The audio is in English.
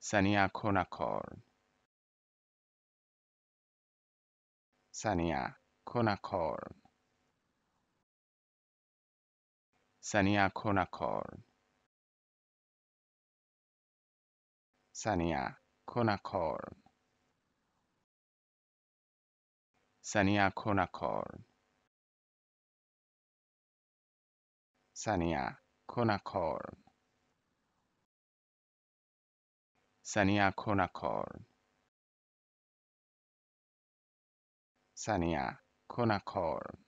Sania Konakor. Sania Konakor. Sania Konakor. Sania Konakor. Sania Konakor. Sania Konakor. Sania Konakor. Sania Konakor.